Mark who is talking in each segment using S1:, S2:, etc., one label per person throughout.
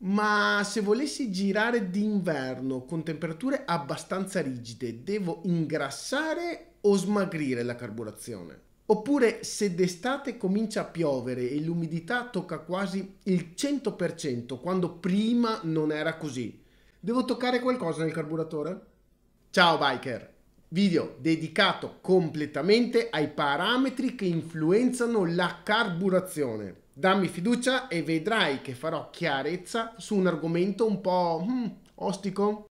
S1: Ma se volessi girare d'inverno con temperature abbastanza rigide, devo ingrassare o smagrire la carburazione? Oppure se d'estate comincia a piovere e l'umidità tocca quasi il 100% quando prima non era così, devo toccare qualcosa nel carburatore? Ciao biker! Video dedicato completamente ai parametri che influenzano la carburazione. Dammi fiducia e vedrai che farò chiarezza su un argomento un po' hmm, ostico.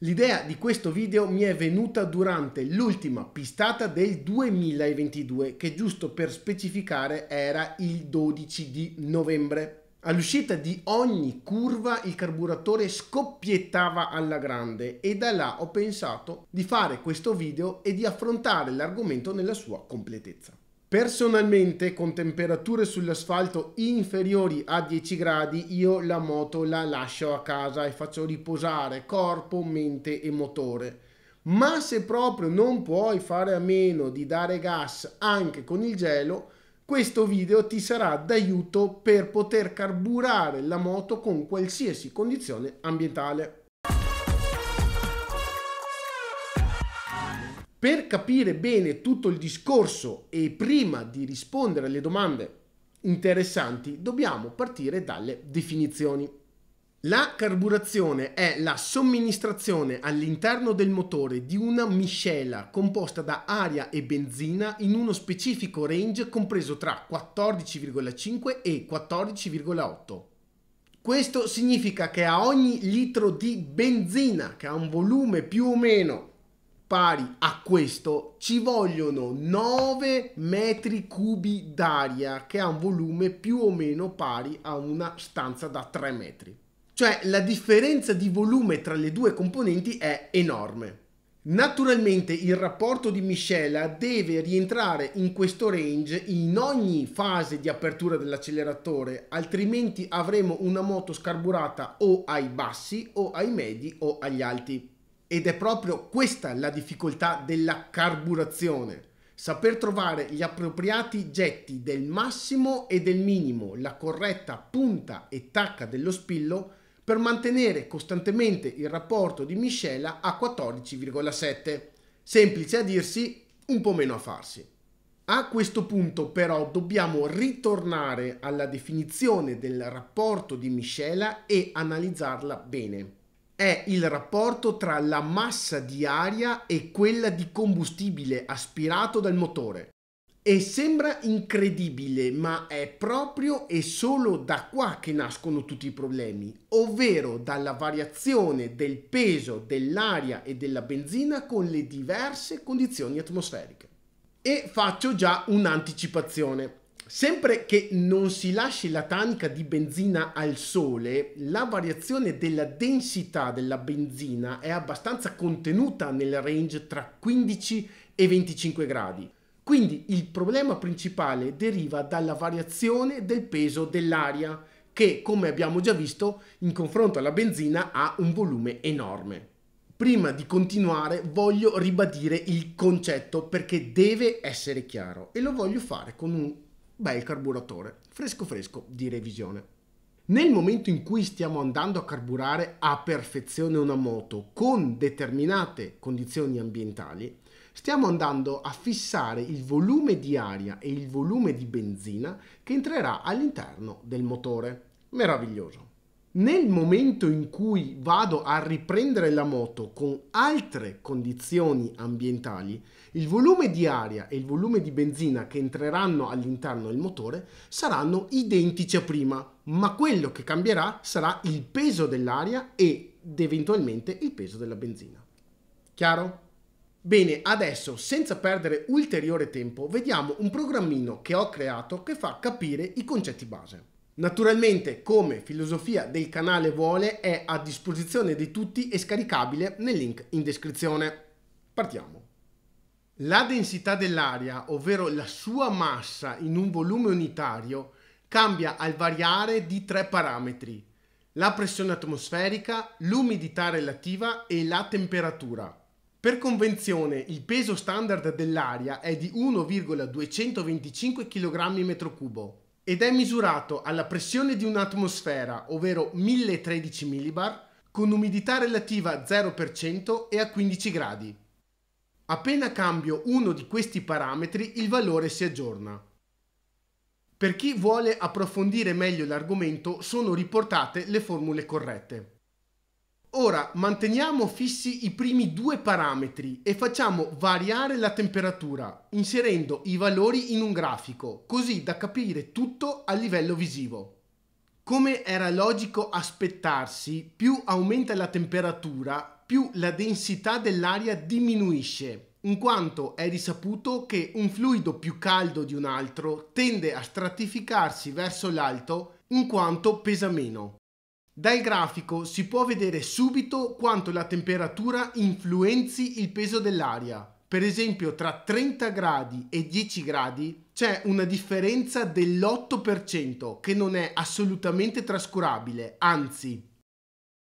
S1: L'idea di questo video mi è venuta durante l'ultima pistata del 2022 che giusto per specificare era il 12 di novembre. All'uscita di ogni curva il carburatore scoppiettava alla grande e da là ho pensato di fare questo video e di affrontare l'argomento nella sua completezza. Personalmente con temperature sull'asfalto inferiori a 10 gradi io la moto la lascio a casa e faccio riposare corpo, mente e motore. Ma se proprio non puoi fare a meno di dare gas anche con il gelo, questo video ti sarà d'aiuto per poter carburare la moto con qualsiasi condizione ambientale. Per capire bene tutto il discorso e prima di rispondere alle domande interessanti dobbiamo partire dalle definizioni. La carburazione è la somministrazione all'interno del motore di una miscela composta da aria e benzina in uno specifico range compreso tra 14,5 e 14,8. Questo significa che a ogni litro di benzina che ha un volume più o meno pari a questo ci vogliono 9 metri cubi d'aria che ha un volume più o meno pari a una stanza da 3 metri. Cioè la differenza di volume tra le due componenti è enorme. Naturalmente il rapporto di miscela deve rientrare in questo range in ogni fase di apertura dell'acceleratore, altrimenti avremo una moto scarburata o ai bassi o ai medi o agli alti. Ed è proprio questa la difficoltà della carburazione. Saper trovare gli appropriati getti del massimo e del minimo, la corretta punta e tacca dello spillo per mantenere costantemente il rapporto di miscela a 14,7. Semplice a dirsi, un po' meno a farsi. A questo punto però dobbiamo ritornare alla definizione del rapporto di miscela e analizzarla bene. È il rapporto tra la massa di aria e quella di combustibile aspirato dal motore. E sembra incredibile, ma è proprio e solo da qua che nascono tutti i problemi, ovvero dalla variazione del peso dell'aria e della benzina con le diverse condizioni atmosferiche. E faccio già un'anticipazione. Sempre che non si lasci la tanica di benzina al sole, la variazione della densità della benzina è abbastanza contenuta nel range tra 15 e 25 gradi. Quindi il problema principale deriva dalla variazione del peso dell'aria che, come abbiamo già visto, in confronto alla benzina ha un volume enorme. Prima di continuare voglio ribadire il concetto perché deve essere chiaro e lo voglio fare con un bel carburatore fresco fresco di revisione. Nel momento in cui stiamo andando a carburare a perfezione una moto con determinate condizioni ambientali, stiamo andando a fissare il volume di aria e il volume di benzina che entrerà all'interno del motore. Meraviglioso. Nel momento in cui vado a riprendere la moto con altre condizioni ambientali, il volume di aria e il volume di benzina che entreranno all'interno del motore saranno identici a prima, ma quello che cambierà sarà il peso dell'aria ed eventualmente il peso della benzina. Chiaro? Bene, adesso senza perdere ulteriore tempo vediamo un programmino che ho creato che fa capire i concetti base. Naturalmente, come filosofia del canale vuole, è a disposizione di tutti e scaricabile nel link in descrizione. Partiamo. La densità dell'aria, ovvero la sua massa in un volume unitario, cambia al variare di tre parametri, la pressione atmosferica, l'umidità relativa e la temperatura. Per convenzione il peso standard dell'aria è di 1,225 kg/m3 ed è misurato alla pressione di un'atmosfera, ovvero 1013 millibar, con umidità relativa 0% e a 15 gradi. Appena cambio uno di questi parametri il valore si aggiorna. Per chi vuole approfondire meglio l'argomento sono riportate le formule corrette. Ora manteniamo fissi i primi due parametri e facciamo variare la temperatura inserendo i valori in un grafico così da capire tutto a livello visivo. Come era logico aspettarsi, più aumenta la temperatura, più la densità dell'aria diminuisce, in quanto è risaputo che un fluido più caldo di un altro tende a stratificarsi verso l'alto in quanto pesa meno. Dal grafico si può vedere subito quanto la temperatura influenzi il peso dell'aria. Per esempio tra 30 gradi e 10 gradi c'è una differenza dell'8% che non è assolutamente trascurabile, anzi.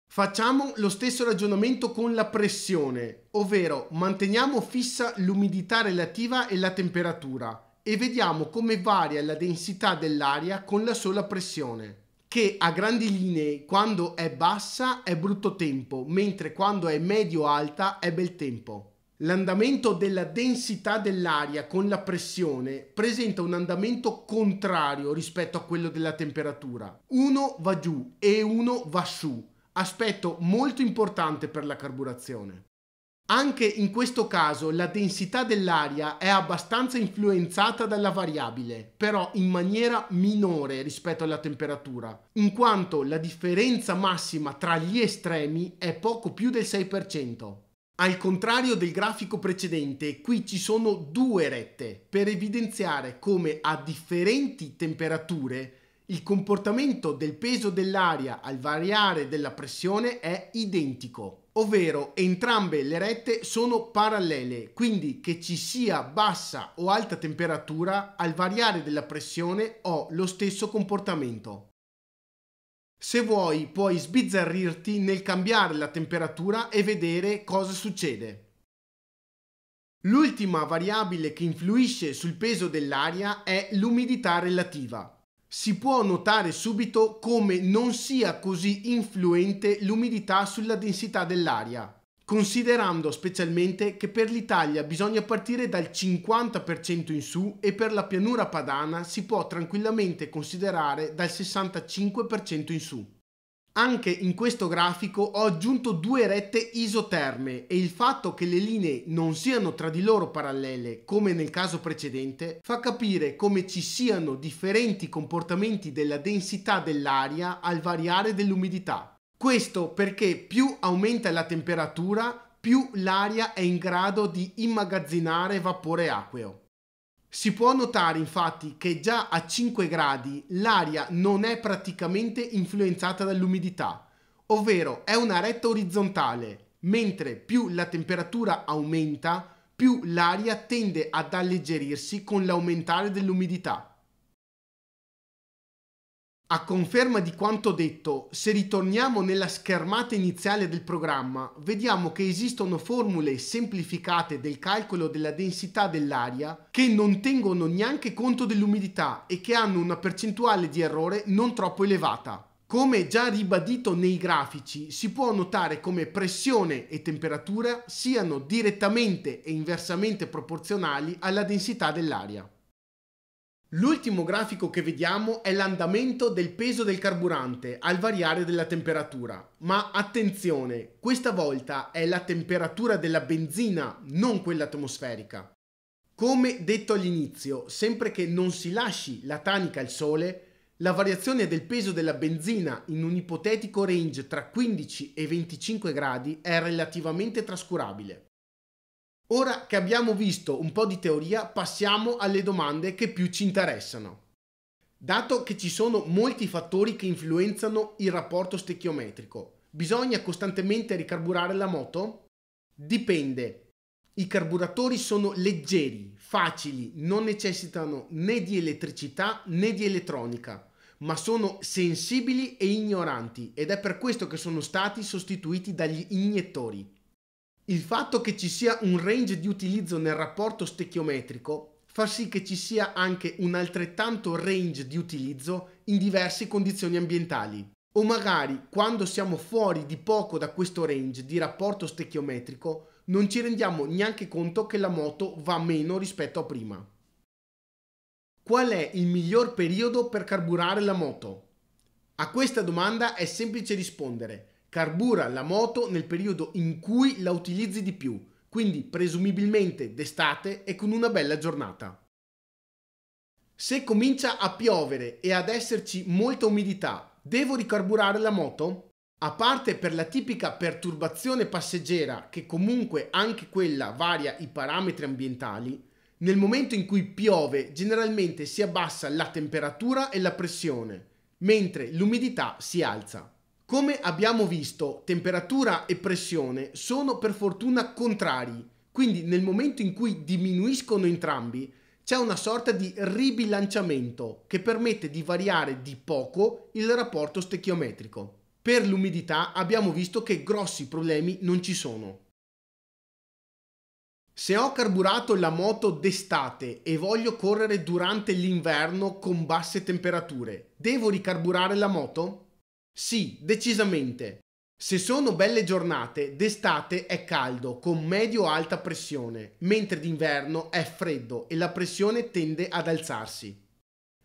S1: Facciamo lo stesso ragionamento con la pressione, ovvero manteniamo fissa l'umidità relativa e la temperatura e vediamo come varia la densità dell'aria con la sola pressione che a grandi linee quando è bassa è brutto tempo, mentre quando è medio-alta è bel tempo. L'andamento della densità dell'aria con la pressione presenta un andamento contrario rispetto a quello della temperatura. Uno va giù e uno va su, aspetto molto importante per la carburazione. Anche in questo caso la densità dell'aria è abbastanza influenzata dalla variabile, però in maniera minore rispetto alla temperatura, in quanto la differenza massima tra gli estremi è poco più del 6%. Al contrario del grafico precedente, qui ci sono due rette per evidenziare come a differenti temperature il comportamento del peso dell'aria al variare della pressione è identico ovvero entrambe le rette sono parallele, quindi che ci sia bassa o alta temperatura al variare della pressione ho lo stesso comportamento. Se vuoi puoi sbizzarrirti nel cambiare la temperatura e vedere cosa succede. L'ultima variabile che influisce sul peso dell'aria è l'umidità relativa si può notare subito come non sia così influente l'umidità sulla densità dell'aria, considerando specialmente che per l'Italia bisogna partire dal 50% in su e per la pianura padana si può tranquillamente considerare dal 65% in su. Anche in questo grafico ho aggiunto due rette isoterme e il fatto che le linee non siano tra di loro parallele come nel caso precedente fa capire come ci siano differenti comportamenti della densità dell'aria al variare dell'umidità. Questo perché più aumenta la temperatura più l'aria è in grado di immagazzinare vapore acqueo. Si può notare infatti che già a 5 gradi l'aria non è praticamente influenzata dall'umidità, ovvero è una retta orizzontale, mentre più la temperatura aumenta, più l'aria tende ad alleggerirsi con l'aumentare dell'umidità. A conferma di quanto detto, se ritorniamo nella schermata iniziale del programma, vediamo che esistono formule semplificate del calcolo della densità dell'aria che non tengono neanche conto dell'umidità e che hanno una percentuale di errore non troppo elevata. Come già ribadito nei grafici, si può notare come pressione e temperatura siano direttamente e inversamente proporzionali alla densità dell'aria. L'ultimo grafico che vediamo è l'andamento del peso del carburante al variare della temperatura. Ma attenzione, questa volta è la temperatura della benzina, non quella atmosferica. Come detto all'inizio, sempre che non si lasci la tanica al sole, la variazione del peso della benzina in un ipotetico range tra 15 e 25 gradi è relativamente trascurabile. Ora che abbiamo visto un po' di teoria, passiamo alle domande che più ci interessano. Dato che ci sono molti fattori che influenzano il rapporto stechiometrico, bisogna costantemente ricarburare la moto? Dipende. I carburatori sono leggeri, facili, non necessitano né di elettricità né di elettronica, ma sono sensibili e ignoranti ed è per questo che sono stati sostituiti dagli iniettori. Il fatto che ci sia un range di utilizzo nel rapporto stecchiometrico fa sì che ci sia anche un altrettanto range di utilizzo in diverse condizioni ambientali. O magari quando siamo fuori di poco da questo range di rapporto stecchiometrico non ci rendiamo neanche conto che la moto va meno rispetto a prima. Qual è il miglior periodo per carburare la moto? A questa domanda è semplice rispondere Carbura la moto nel periodo in cui la utilizzi di più, quindi presumibilmente d'estate e con una bella giornata. Se comincia a piovere e ad esserci molta umidità, devo ricarburare la moto? A parte per la tipica perturbazione passeggera che comunque anche quella varia i parametri ambientali, nel momento in cui piove generalmente si abbassa la temperatura e la pressione, mentre l'umidità si alza. Come abbiamo visto, temperatura e pressione sono per fortuna contrari, quindi nel momento in cui diminuiscono entrambi c'è una sorta di ribilanciamento che permette di variare di poco il rapporto stechiometrico. Per l'umidità abbiamo visto che grossi problemi non ci sono. Se ho carburato la moto d'estate e voglio correre durante l'inverno con basse temperature, devo ricarburare la moto? Sì, decisamente. Se sono belle giornate, d'estate è caldo con medio-alta pressione, mentre d'inverno è freddo e la pressione tende ad alzarsi.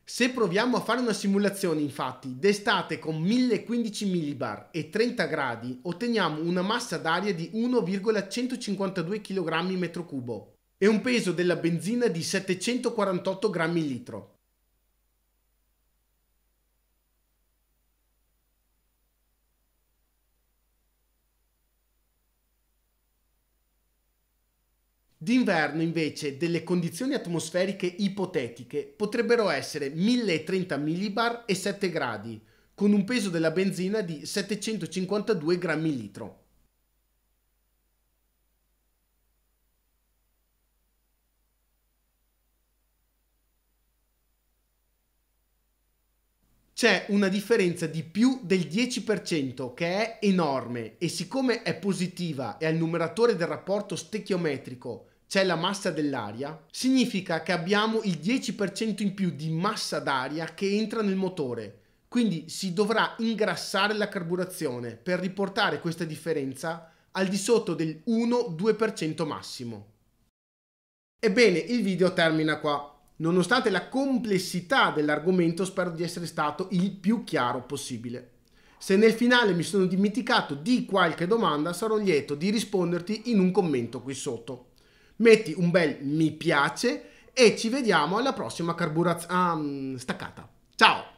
S1: Se proviamo a fare una simulazione, infatti, d'estate con 1015 millibar e 30 gradi, otteniamo una massa d'aria di 1,152 kg m3 e un peso della benzina di 748 grammi litro. D'inverno invece delle condizioni atmosferiche ipotetiche potrebbero essere 1030 millibar e 7 gradi, con un peso della benzina di 752 grammi litro. C'è una differenza di più del 10% che è enorme e siccome è positiva e al numeratore del rapporto stechiometrico c'è la massa dell'aria, significa che abbiamo il 10% in più di massa d'aria che entra nel motore. Quindi si dovrà ingrassare la carburazione per riportare questa differenza al di sotto del 1-2% massimo. Ebbene, il video termina qua. Nonostante la complessità dell'argomento, spero di essere stato il più chiaro possibile. Se nel finale mi sono dimenticato di qualche domanda, sarò lieto di risponderti in un commento qui sotto metti un bel mi piace e ci vediamo alla prossima carburazione ah, mm, staccata. Ciao!